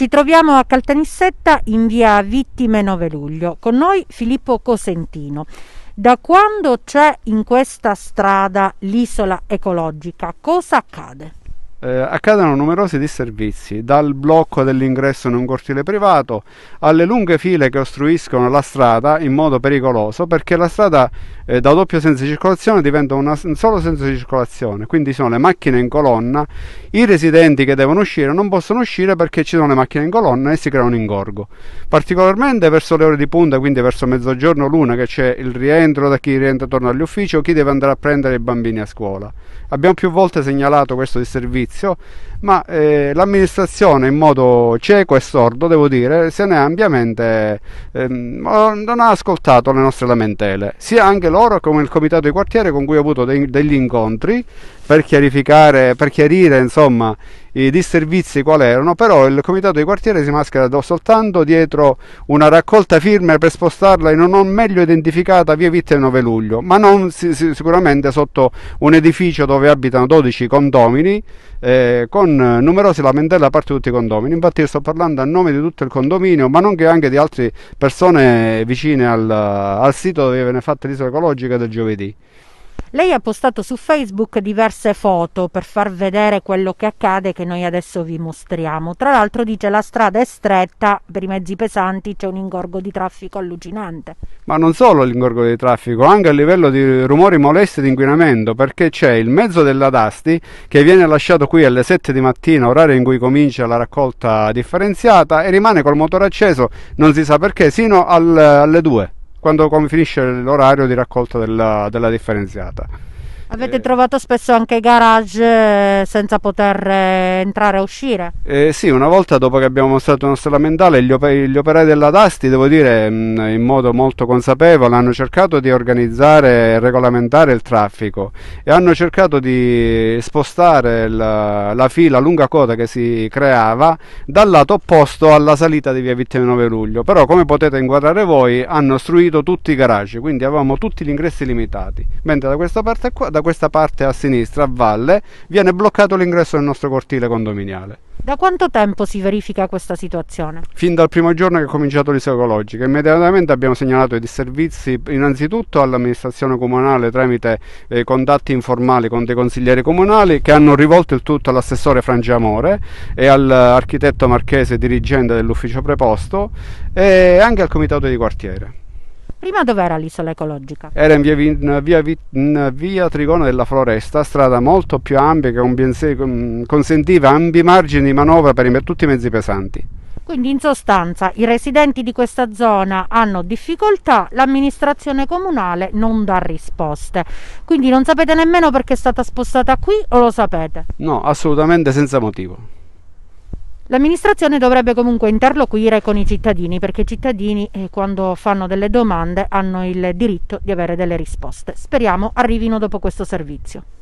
Ci troviamo a Caltanissetta in via Vittime 9 luglio, con noi Filippo Cosentino. Da quando c'è in questa strada l'isola ecologica, cosa accade? eh, accadono numerosi disservizi, dal blocco dell'ingresso in un cortile privato alle lunghe file che ostruiscono la strada in modo pericoloso perché la strada eh, da doppio senso di circolazione diventa una, un solo senso di circolazione, quindi sono le macchine in colonna, i residenti che devono uscire non possono uscire perché ci sono le macchine in colonna e si crea un ingorgo. Particolarmente verso le ore di punta, quindi verso mezzogiorno l'una che c'è il rientro da chi rientra attorno agli uffici o chi deve andare a prendere i bambini a scuola. Abbiamo più volte segnalato questo disservizio servizio, ma eh, l'amministrazione in modo cieco e sordo, devo dire, se ne è ampiamente eh, non ha ascoltato le nostre lamentele, sia anche loro come il comitato di quartiere con cui ho avuto dei, degli incontri per, per chiarire insomma, i disservizi qual erano, però il comitato di quartiere si maschera soltanto dietro una raccolta firme per spostarla in una non meglio identificata via Vitte 9 luglio, ma non sicuramente sotto un edificio dove abitano 12 condomini eh, con numerose lamentele da parte di tutti i condomini. Infatti sto parlando a nome di tutto il condominio, ma nonché anche di altre persone vicine al, al sito dove viene fatta l'isola ecologica del giovedì. Lei ha postato su Facebook diverse foto per far vedere quello che accade che noi adesso vi mostriamo. Tra l'altro dice la strada è stretta, per i mezzi pesanti c'è un ingorgo di traffico allucinante. Ma non solo l'ingorgo di traffico, anche a livello di rumori molesti e di inquinamento, perché c'è il mezzo della Dasti che viene lasciato qui alle 7 di mattina, orario in cui comincia la raccolta differenziata e rimane col motore acceso, non si sa perché, sino al, alle 2 quando, quando finisce l'orario di raccolta della, della differenziata Avete eh, trovato spesso anche garage eh, senza poter eh, entrare e uscire? Eh, sì, una volta dopo che abbiamo mostrato il nostro lamentale, gli, oper- gli operai della Dasti, devo dire, mh, mm, in modo molto consapevole, hanno cercato di organizzare e regolamentare il traffico e hanno cercato di spostare la, la fila, lunga coda che si creava, dal lato opposto alla salita di via Vittima 9 Luglio. Però, come potete inquadrare voi, hanno ostruito tutti i garage, quindi avevamo tutti gli ingressi limitati, mentre da questa parte qua, da da questa parte a sinistra, a valle, viene bloccato l'ingresso nel nostro cortile condominiale. Da quanto tempo si verifica questa situazione? Fin dal primo giorno che è cominciato l'ISO ecologica. Immediatamente abbiamo segnalato i disservizi innanzitutto all'amministrazione comunale tramite eh, contatti informali con dei consiglieri comunali che hanno rivolto il tutto all'assessore Frangiamore e all'architetto marchese dirigente dell'ufficio preposto e anche al comitato di quartiere. Prima dov'era l'isola ecologica? Era in via, in via, in via Trigona della Floresta, strada molto più ampia che consentiva ambi margini di manovra per tutti i mezzi pesanti. Quindi in sostanza i residenti di questa zona hanno difficoltà, l'amministrazione comunale non dà risposte. Quindi non sapete nemmeno perché è stata spostata qui o lo sapete? No, assolutamente senza motivo. L'amministrazione dovrebbe comunque interloquire con i cittadini perché i cittadini eh, quando fanno delle domande hanno il diritto di avere delle risposte. Speriamo arrivino dopo questo servizio.